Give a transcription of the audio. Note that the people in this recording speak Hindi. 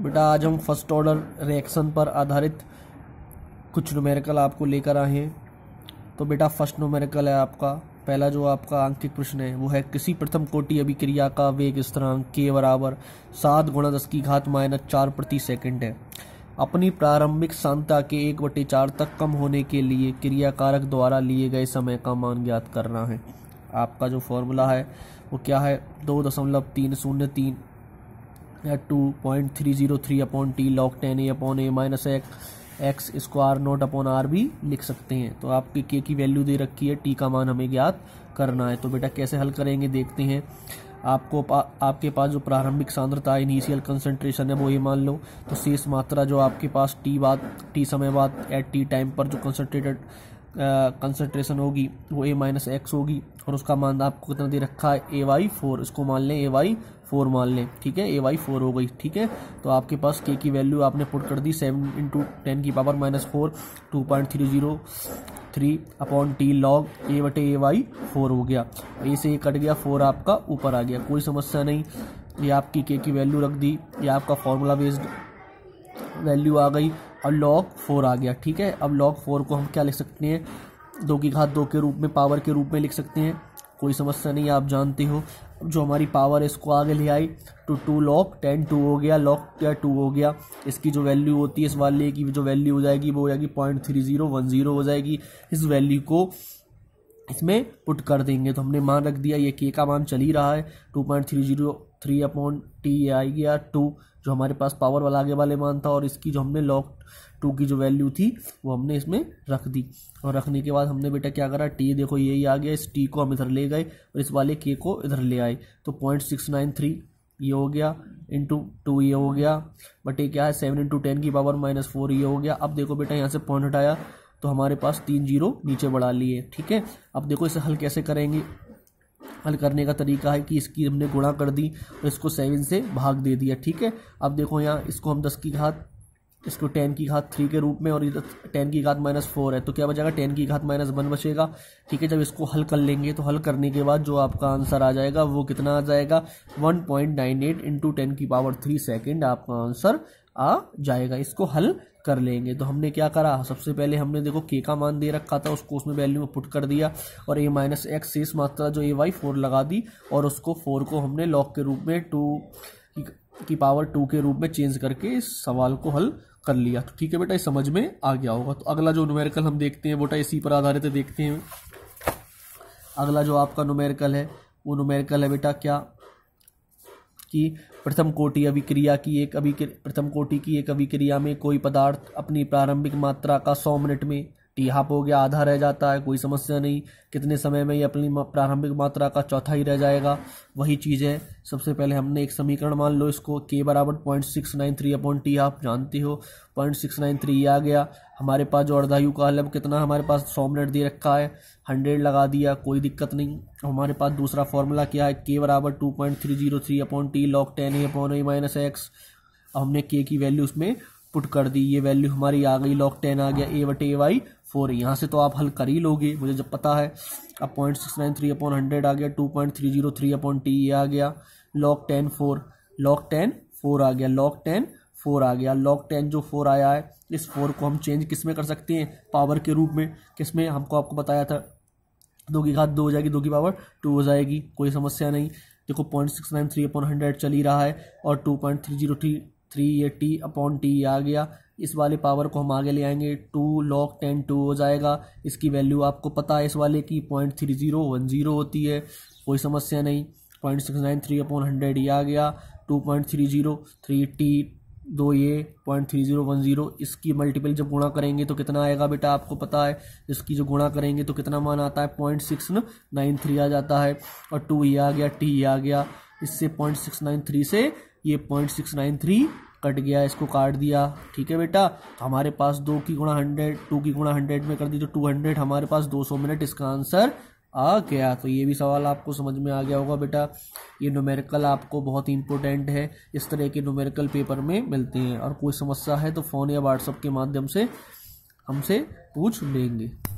बेटा आज हम फर्स्ट ऑर्डर रिएक्शन पर आधारित कुछ न्यूमेरिकल आपको लेकर आए हैं तो बेटा फर्स्ट न्यूमेरिकल है आपका पहला जो आपका आंकिक प्रश्न है वो है किसी प्रथम कोटि अभिक्रिया का वेग स्थिरांक के बराबर सात गुणा दस की घात माइनस चार प्रति सेकंड है अपनी प्रारंभिक शांता के एक बटे चार तक कम होने के लिए क्रियाकारक द्वारा लिए गए समय का मान ज्ञात करना है आपका जो फॉर्मूला है वो क्या है दो दशमलव तीन शून्य तीन two point three zero three upon T log ten A upon A minus X X square naught upon R भी लिख सकते हैं तो आपके के की वैल्यू दे रखी है टी का मान हमें ज्ञात करना है तो बेटा कैसे हल करेंगे देखते हैं आपको पा, आपके पास जो प्रारंभिक सांद्रता इनिशियल कंसंट्रेशन है वो ये मान लो तो शेष मात्रा जो आपके पास टी बाद टी समय बाद एट टी टाइम पर जो कंसनट्रेटेड कंसनट्रेशन होगी वो ए माइनस एक्स होगी और उसका मान आपको कितना दे रखा है ए वाई फोर इसको मान लें ए वाई फोर मान लें ठीक है ए वाई फोर हो गई ठीक है तो आपके पास के की वैल्यू आपने पुट कर दी सेवन इंटू टेन की power minus four two point three zero three upon T log A बटे ए वाई फोर हो गया ए से ए कट गया फोर आपका ऊपर आ गया कोई समस्या नहीं ये आपकी के की वैल्यू रख दी ये आपका फॉर्मूला बेस्ड वैल्यू आ गई और लॉग फोर आ गया ठीक है अब लॉग फोर को हम क्या लिख सकते हैं दो की घात दो के रूप में पावर के रूप में लिख सकते हैं कोई समस्या नहीं आप जानते हो जो हमारी पावर है इसको आगे ले आई two two log ten two हो गया लॉक या टू हो गया इसकी जो वैल्यू होती है इस वाले की जो वैल्यू हो जाएगी वो हो जाएगी point three zero one zero हो जाएगी इस वैल्यू को इसमें पुट कर देंगे तो हमने मान रख दिया ये के का मान चल ही रहा है two point three zero three upon T आई गया टू जो हमारे पास पावर वाला आगे वाले मान था और इसकी जो हमने लॉक टू की जो वैल्यू थी वो हमने इसमें रख दी और रखने के बाद हमने बेटा क्या करा टी देखो यही आ गया इस टी को हम इधर ले गए और इस वाले के को इधर ले आए तो पॉइंट सिक्स नाइन थ्री ये हो गया इंटू टू ये हो गया बटे क्या है सेवन इंटू टेन की पावर माइनस फोर ये हो गया अब देखो बेटा यहाँ से पॉइंट हटाया तो हमारे पास तीन जीरो नीचे बढ़ा लिए ठीक है अब देखो इसे हल कैसे करेंगे हल करने का तरीका है कि इसकी हमने गुणा कर दी और इसको सेवन से भाग दे दिया ठीक है अब देखो यहाँ इसको हम दस की घात इसको टेन की घात थ्री के रूप में और इधर टेन की घात माइनस फोर है तो क्या बचेगा टेन की घात माइनस वन बचेगा ठीक है जब इसको हल कर लेंगे तो हल करने के बाद जो आपका आंसर आ जाएगा वो कितना आ जाएगा one point nine eight into ten की पावर थ्री सेकेंड आपका आंसर आ जाएगा इसको हल कर लेंगे तो हमने क्या करा सबसे पहले हमने देखो के का मान दे रखा था उसको उसमें वैल्यू में पुट कर दिया और ए माइनस एक्स शेष मात्रा जो ए वाई फोर लगा दी और उसको फोर को हमने लॉक के रूप में टू की पावर टू के रूप में चेंज करके इस सवाल को हल कर लिया तो ठीक है बेटा ये समझ में आ गया होगा तो अगला जो न्यूमेरिकल हम देखते हैं बेटा इसी पर आधारित देखते हैं अगला जो आपका न्यूमेरिकल है वो न्यूमेरिकल है बेटा क्या कि प्रथम कोटि अभिक्रिया की एक अभिक्रिया प्रथम कोटि की एक अभिक्रिया में कोई पदार्थ अपनी प्रारंभिक मात्रा का सौ मिनट में टी पर हो गया आधा रह जाता है कोई समस्या नहीं कितने समय में ये अपनी प्रारंभिक मात्रा का चौथा ही रह जाएगा वही चीज़ है सबसे पहले हमने एक समीकरण मान लो इसको के बराबर point six nine three upon T आप जानते हो पॉइंट सिक्स नाइन थ्री आ गया हमारे पास जो अर्धायु काल है कितना हमारे पास सौ मिनट दे रखा है हंड्रेड लगा दिया कोई दिक्कत नहीं हमारे पास दूसरा फॉर्मूला क्या है के बराबर two point three zero three upon T log ten A upon A minus X हमने के की वैल्यू उसमें पुट कर दी ये वैल्यू हमारी आ गई लॉक टेन आ गया ए वट ए वाई फोर यहाँ से तो आप हल कर ही लोगे मुझे जब पता है अब point six nine three upon hundred आ गया two point three zero three upon T ये आ गया log ten four log ten four आ गया लॉक टेन फोर आ गया लॉक टेन जो फोर आया है इस फोर को हम चेंज किस में कर सकते हैं पावर के रूप में किस में हमको आपको बताया था दो की घात दो हो जाएगी दो की पावर टू हो जाएगी कोई समस्या नहीं देखो point six nine three upon hundred चल ही रहा है और two point three zero three three ये टी अपॉन टी आ गया इस वाले पावर को हम आगे ले आएंगे टू लॉक टेन टू हो जाएगा इसकी वैल्यू आपको पता है इस वाले की point three zero one zero होती है कोई समस्या नहीं point six nine three upon hundred ये आ गया two point three zero three T दो ये point three zero one zero इसकी मल्टीपल जब गुणा करेंगे तो कितना आएगा बेटा आपको पता है इसकी जो गुणा करेंगे तो कितना मान आता है पॉइंट सिक्स नाइन थ्री आ जाता है और टू ये आ गया टी ये आ गया इससे पॉइंट सिक्स नाइन थ्री से ये point six nine three cut गया इसको काट दिया ठीक है बेटा हमारे पास दो की गुणा हंड्रेड टू की गुणा हंड्रेड में कर दी तो टू हंड्रेड हमारे पास दो सौ मिनट इसका आंसर आ गया तो ये भी सवाल आपको समझ में आ गया होगा बेटा ये न्यूमेरिकल आपको बहुत ही इंपॉर्टेंट है इस तरह के न्यूमेरिकल पेपर में मिलते हैं और कोई समस्या है तो फ़ोन या व्हाट्सअप के माध्यम से हमसे पूछ लेंगे